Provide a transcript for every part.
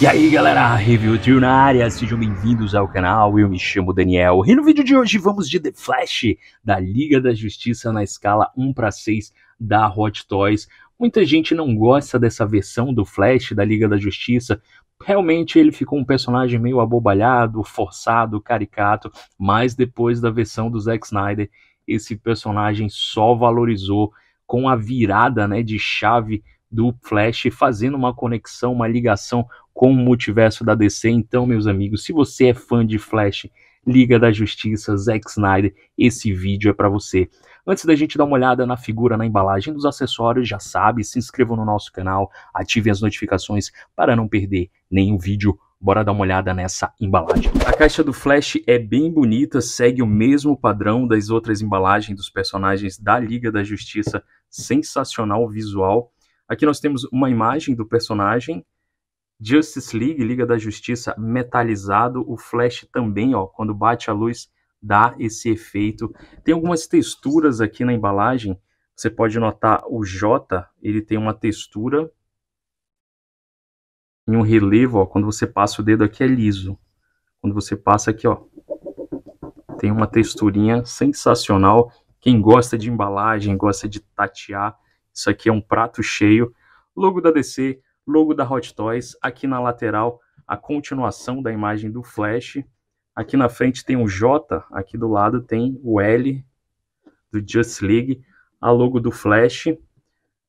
E aí galera, Review Trio na área, sejam bem-vindos ao canal, eu me chamo Daniel e no vídeo de hoje vamos de The Flash, da Liga da Justiça na escala 1 para 6 da Hot Toys. Muita gente não gosta dessa versão do Flash da Liga da Justiça, realmente ele ficou um personagem meio abobalhado, forçado, caricato, mas depois da versão do Zack Snyder, esse personagem só valorizou com a virada né, de chave do Flash, fazendo uma conexão, uma ligação com o multiverso da DC. Então, meus amigos, se você é fã de Flash, Liga da Justiça, Zack Snyder, esse vídeo é para você. Antes da gente dar uma olhada na figura, na embalagem dos acessórios, já sabe, se inscreva no nosso canal, ative as notificações para não perder nenhum vídeo Bora dar uma olhada nessa embalagem. A caixa do Flash é bem bonita, segue o mesmo padrão das outras embalagens dos personagens da Liga da Justiça, sensacional visual. Aqui nós temos uma imagem do personagem Justice League, Liga da Justiça, metalizado. O Flash também, ó, quando bate a luz, dá esse efeito. Tem algumas texturas aqui na embalagem. Você pode notar o J, ele tem uma textura em um relevo, ó, quando você passa o dedo aqui é liso. Quando você passa aqui, ó, tem uma texturinha sensacional. Quem gosta de embalagem, gosta de tatear, isso aqui é um prato cheio. Logo da DC, logo da Hot Toys, aqui na lateral a continuação da imagem do Flash. Aqui na frente tem um J, aqui do lado tem o L do Just League, a logo do Flash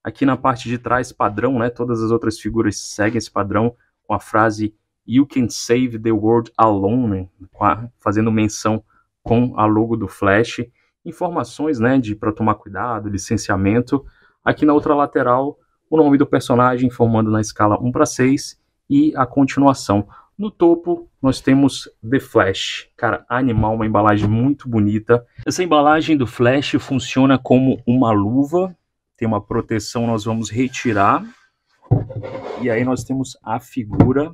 Aqui na parte de trás, padrão, né? Todas as outras figuras seguem esse padrão com a frase You can save the world alone, a, uhum. fazendo menção com a logo do Flash. Informações, né, de para tomar cuidado, licenciamento. Aqui na outra lateral, o nome do personagem formando na escala 1 para 6 e a continuação. No topo, nós temos The Flash. Cara, animal, uma embalagem muito bonita. Essa embalagem do Flash funciona como uma luva tem uma proteção, nós vamos retirar. E aí nós temos a figura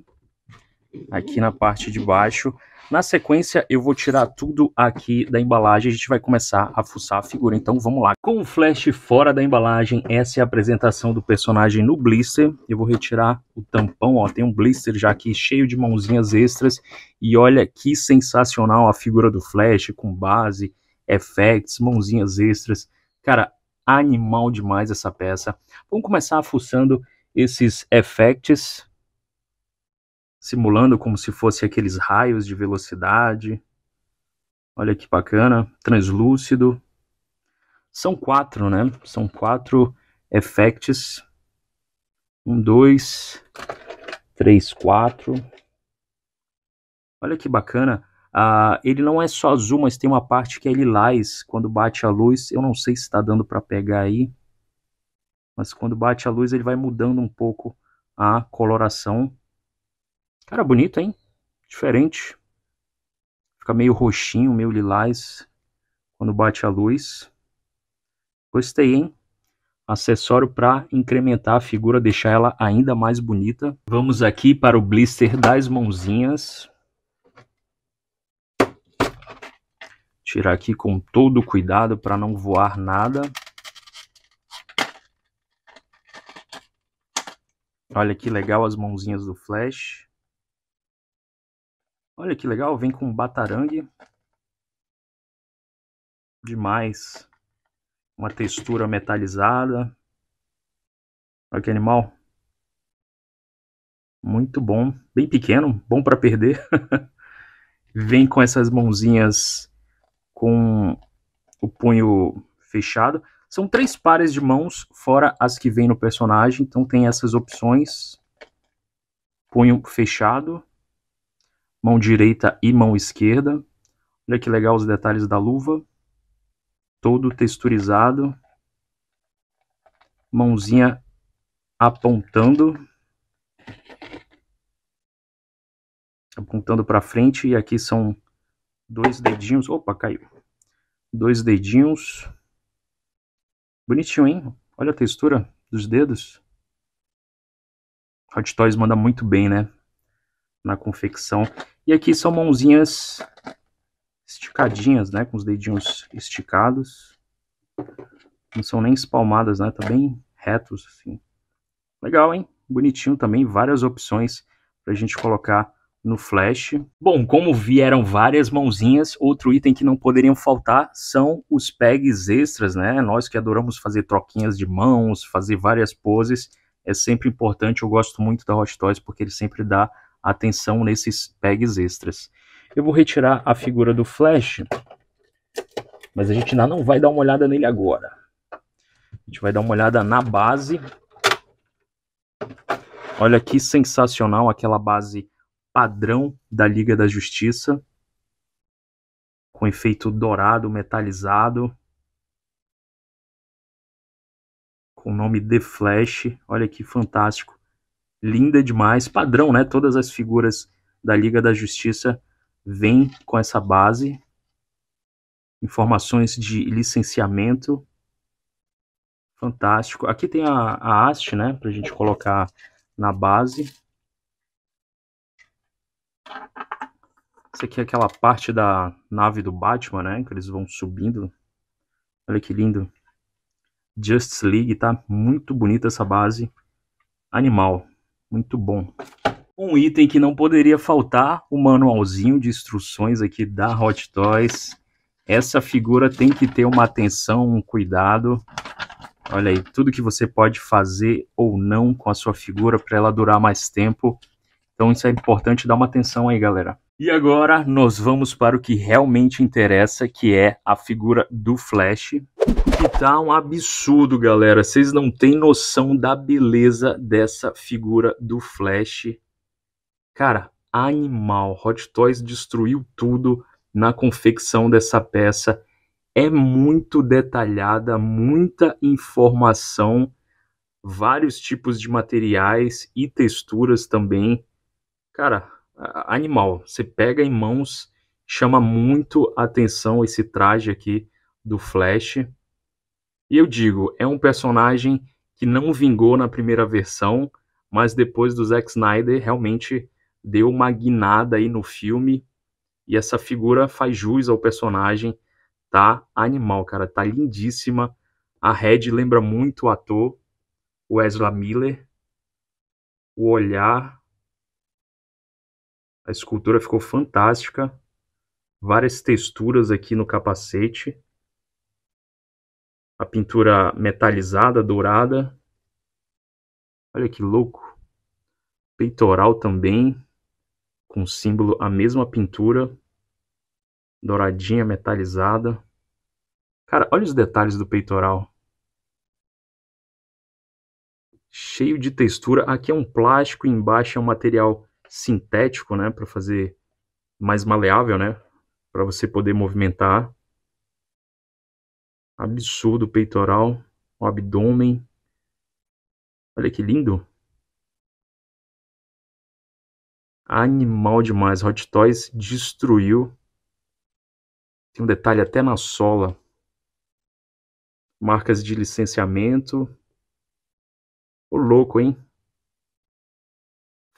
aqui na parte de baixo. Na sequência, eu vou tirar tudo aqui da embalagem, a gente vai começar a fuçar a figura, então vamos lá. Com o flash fora da embalagem, essa é a apresentação do personagem no blister. Eu vou retirar o tampão, ó, tem um blister já aqui cheio de mãozinhas extras. E olha que sensacional a figura do flash com base, effects, mãozinhas extras. Cara, animal demais essa peça. Vamos começar fuçando esses effects, simulando como se fosse aqueles raios de velocidade. Olha que bacana, translúcido. São quatro, né? São quatro effects. Um, dois, três, quatro. Olha que bacana. Uh, ele não é só azul, mas tem uma parte que é lilás quando bate a luz. Eu não sei se está dando para pegar aí, mas quando bate a luz ele vai mudando um pouco a coloração. Cara, bonito, hein? Diferente. Fica meio roxinho, meio lilás quando bate a luz. Gostei, hein? Acessório para incrementar a figura, deixar ela ainda mais bonita. Vamos aqui para o blister das mãozinhas. Tirar aqui com todo cuidado para não voar nada. Olha que legal as mãozinhas do Flash. Olha que legal, vem com batarangue. Demais. Uma textura metalizada. Olha que animal. Muito bom. Bem pequeno, bom para perder. vem com essas mãozinhas com o punho fechado. São três pares de mãos, fora as que vem no personagem, então tem essas opções. Punho fechado, mão direita e mão esquerda. Olha que legal os detalhes da luva. Todo texturizado. Mãozinha apontando. Apontando para frente e aqui são dois dedinhos. Opa, caiu. Dois dedinhos. Bonitinho, hein? Olha a textura dos dedos. Hot Toys manda muito bem, né? Na confecção. E aqui são mãozinhas esticadinhas, né? Com os dedinhos esticados. Não são nem espalmadas, né? Tá bem retos, assim. Legal, hein? Bonitinho também. Várias opções pra gente colocar no Flash. Bom, como vieram várias mãozinhas, outro item que não poderiam faltar são os pegs extras, né? Nós que adoramos fazer troquinhas de mãos, fazer várias poses, é sempre importante. Eu gosto muito da Hot Toys porque ele sempre dá atenção nesses pegs extras. Eu vou retirar a figura do Flash, mas a gente ainda não vai dar uma olhada nele agora. A gente vai dar uma olhada na base. Olha que sensacional aquela base padrão da Liga da Justiça, com efeito dourado, metalizado, com o nome The Flash. Olha que fantástico. Linda demais, padrão, né? Todas as figuras da Liga da Justiça vêm com essa base. Informações de licenciamento. Fantástico. Aqui tem a, a haste, né? Pra gente colocar na base. Isso aqui é aquela parte da nave do Batman, né? Que eles vão subindo. Olha que lindo. Justice League, tá? Muito bonita essa base. Animal. Muito bom. Um item que não poderia faltar, o manualzinho de instruções aqui da Hot Toys. Essa figura tem que ter uma atenção, um cuidado. Olha aí, tudo que você pode fazer ou não com a sua figura para ela durar mais tempo então isso é importante dar uma atenção aí, galera. E agora nós vamos para o que realmente interessa, que é a figura do Flash. Que tá um absurdo, galera. Vocês não têm noção da beleza dessa figura do Flash. Cara, animal. Hot Toys destruiu tudo na confecção dessa peça. É muito detalhada, muita informação, vários tipos de materiais e texturas também. Cara, animal. Você pega em mãos, chama muito atenção esse traje aqui do Flash. E eu digo, é um personagem que não vingou na primeira versão, mas depois do Zack Snyder realmente deu uma guinada aí no filme. E essa figura faz jus ao personagem, tá animal, cara, tá lindíssima. A Red lembra muito o ator, Wesley Miller. O olhar, a escultura ficou fantástica. Várias texturas aqui no capacete. A pintura metalizada, dourada. Olha que louco. Peitoral também, com símbolo a mesma pintura, douradinha, metalizada. Cara, olha os detalhes do peitoral. Cheio de textura. Aqui é um plástico, embaixo é um material sintético, né, para fazer mais maleável, né, para você poder movimentar. Absurdo peitoral, o abdômen. Olha que lindo. Animal demais, Hot Toys destruiu. Tem um detalhe até na sola. Marcas de licenciamento. O louco, hein?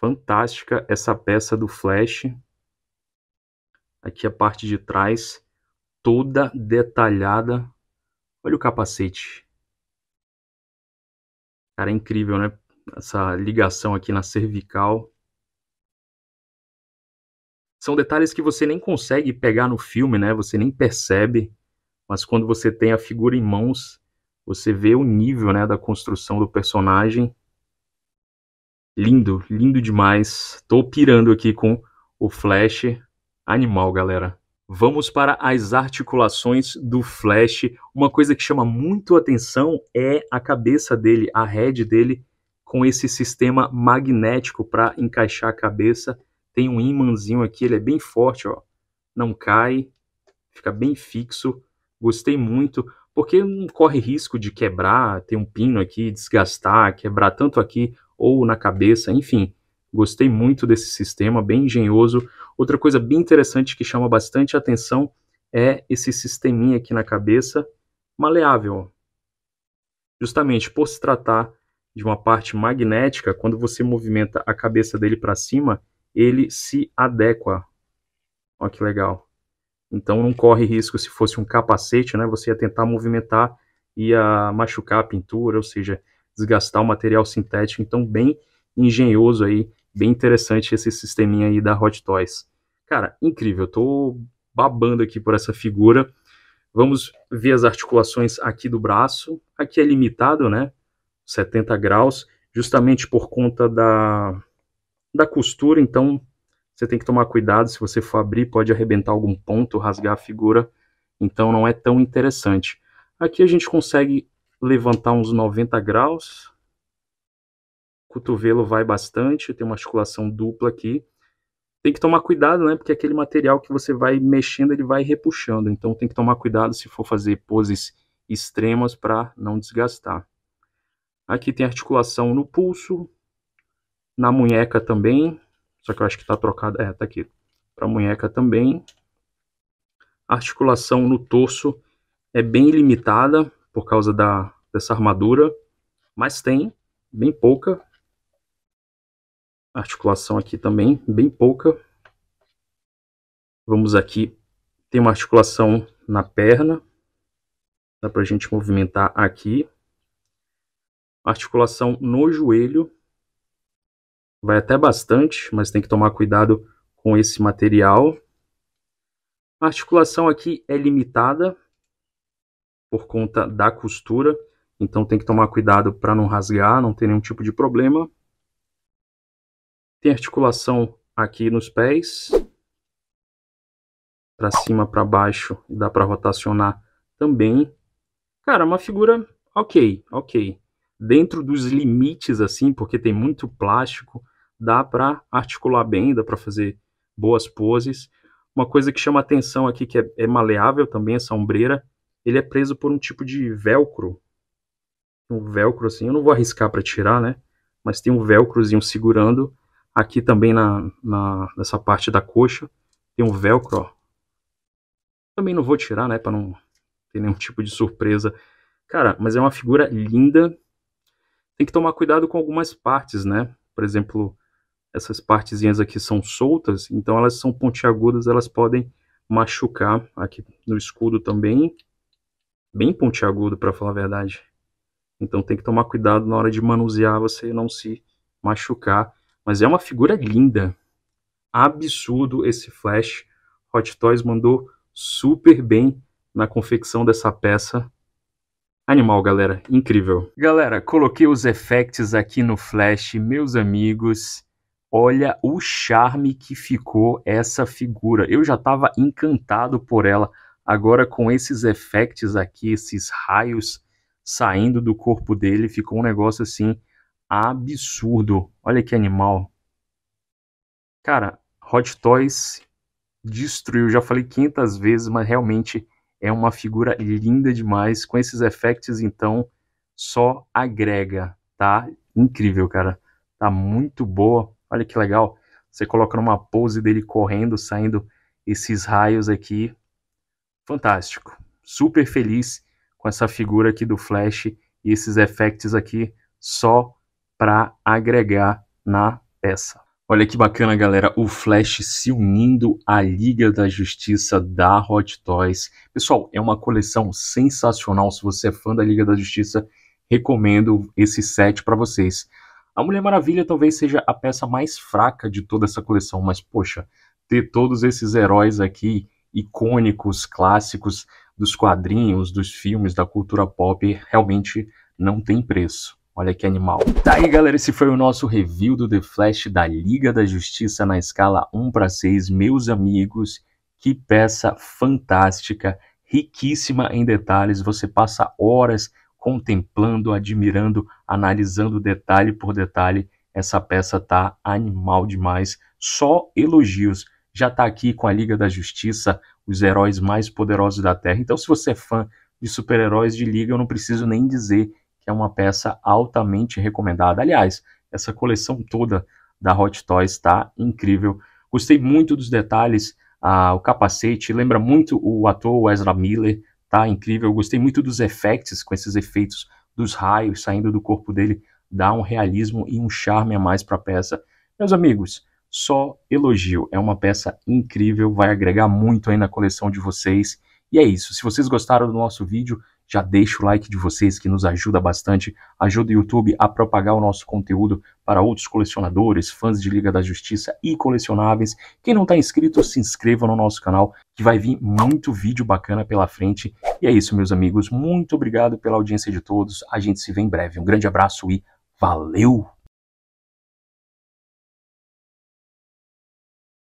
Fantástica essa peça do Flash. Aqui a parte de trás, toda detalhada. Olha o capacete. Cara, é incrível, né? Essa ligação aqui na cervical. São detalhes que você nem consegue pegar no filme, né? Você nem percebe. Mas quando você tem a figura em mãos, você vê o nível né, da construção do personagem Lindo, lindo demais. Tô pirando aqui com o Flash. Animal, galera. Vamos para as articulações do Flash. Uma coisa que chama muito atenção é a cabeça dele, a head dele, com esse sistema magnético para encaixar a cabeça. Tem um imãzinho aqui, ele é bem forte, ó. Não cai, fica bem fixo. Gostei muito, porque não corre risco de quebrar, ter um pino aqui, desgastar, quebrar tanto aqui ou na cabeça, enfim. Gostei muito desse sistema, bem engenhoso. Outra coisa bem interessante que chama bastante atenção é esse sisteminha aqui na cabeça, maleável. Justamente por se tratar de uma parte magnética, quando você movimenta a cabeça dele para cima, ele se adequa. Olha que legal. Então não corre risco se fosse um capacete, né? Você ia tentar movimentar, ia machucar a pintura, ou seja, desgastar o material sintético. Então, bem engenhoso aí, bem interessante esse sisteminha aí da Hot Toys. Cara, incrível, eu tô babando aqui por essa figura. Vamos ver as articulações aqui do braço. Aqui é limitado, né? 70 graus, justamente por conta da, da costura, então você tem que tomar cuidado, se você for abrir pode arrebentar algum ponto, rasgar a figura, então não é tão interessante. Aqui a gente consegue levantar uns 90 graus. O cotovelo vai bastante, tem uma articulação dupla aqui. Tem que tomar cuidado, né? Porque aquele material que você vai mexendo, ele vai repuxando. Então tem que tomar cuidado se for fazer poses extremas para não desgastar. Aqui tem articulação no pulso, na munheca também, só que eu acho que está trocada, é, tá aqui, para munheca também. A articulação no torso é bem limitada, por causa da, dessa armadura, mas tem bem pouca articulação aqui também, bem pouca. Vamos aqui, tem uma articulação na perna, dá para a gente movimentar aqui. Articulação no joelho, vai até bastante, mas tem que tomar cuidado com esse material. A articulação aqui é limitada, por conta da costura, então tem que tomar cuidado para não rasgar, não ter nenhum tipo de problema. Tem articulação aqui nos pés, para cima, para baixo, dá para rotacionar também. Cara, uma figura ok, ok. Dentro dos limites assim, porque tem muito plástico, dá para articular bem, dá para fazer boas poses. Uma coisa que chama atenção aqui que é, é maleável também essa ombreira, ele é preso por um tipo de velcro. Um velcro assim, eu não vou arriscar para tirar, né? Mas tem um velcrozinho segurando. Aqui também na, na, nessa parte da coxa tem um velcro, ó. Também não vou tirar, né? Para não ter nenhum tipo de surpresa. Cara, mas é uma figura linda. Tem que tomar cuidado com algumas partes, né? Por exemplo, essas partezinhas aqui são soltas, então elas são pontiagudas, elas podem machucar aqui no escudo também bem pontiagudo, para falar a verdade. Então tem que tomar cuidado na hora de manusear, você não se machucar. Mas é uma figura linda. Absurdo esse flash. Hot Toys mandou super bem na confecção dessa peça. Animal, galera. Incrível. Galera, coloquei os effects aqui no flash, meus amigos. Olha o charme que ficou essa figura. Eu já estava encantado por ela Agora, com esses efeitos aqui, esses raios saindo do corpo dele, ficou um negócio assim absurdo. Olha que animal. Cara, Hot Toys destruiu. Já falei 500 vezes, mas realmente é uma figura linda demais. Com esses efeitos, então, só agrega, tá? Incrível, cara. Tá muito boa. Olha que legal. Você coloca numa pose dele correndo, saindo esses raios aqui fantástico. Super feliz com essa figura aqui do Flash e esses effects aqui só para agregar na peça. Olha que bacana, galera, o Flash se unindo à Liga da Justiça da Hot Toys. Pessoal, é uma coleção sensacional. Se você é fã da Liga da Justiça, recomendo esse set para vocês. A Mulher Maravilha talvez seja a peça mais fraca de toda essa coleção, mas poxa, ter todos esses heróis aqui icônicos, clássicos dos quadrinhos, dos filmes, da cultura pop, realmente não tem preço. Olha que animal. Tá aí, galera, esse foi o nosso review do The Flash da Liga da Justiça na escala 1 para 6. Meus amigos, que peça fantástica, riquíssima em detalhes. Você passa horas contemplando, admirando, analisando detalhe por detalhe. Essa peça tá animal demais. Só elogios já está aqui com a Liga da Justiça, os heróis mais poderosos da Terra. Então, se você é fã de super-heróis de Liga, eu não preciso nem dizer que é uma peça altamente recomendada. Aliás, essa coleção toda da Hot Toys está incrível. Gostei muito dos detalhes, ah, o capacete lembra muito o ator Ezra Miller, tá incrível. Gostei muito dos efeitos com esses efeitos dos raios saindo do corpo dele, dá um realismo e um charme a mais para a peça. Meus amigos, só elogio. É uma peça incrível, vai agregar muito aí na coleção de vocês. E é isso. Se vocês gostaram do nosso vídeo, já deixa o like de vocês que nos ajuda bastante, ajuda o YouTube a propagar o nosso conteúdo para outros colecionadores, fãs de Liga da Justiça e colecionáveis. Quem não está inscrito, se inscreva no nosso canal que vai vir muito vídeo bacana pela frente. E é isso, meus amigos. Muito obrigado pela audiência de todos. A gente se vê em breve. Um grande abraço e valeu!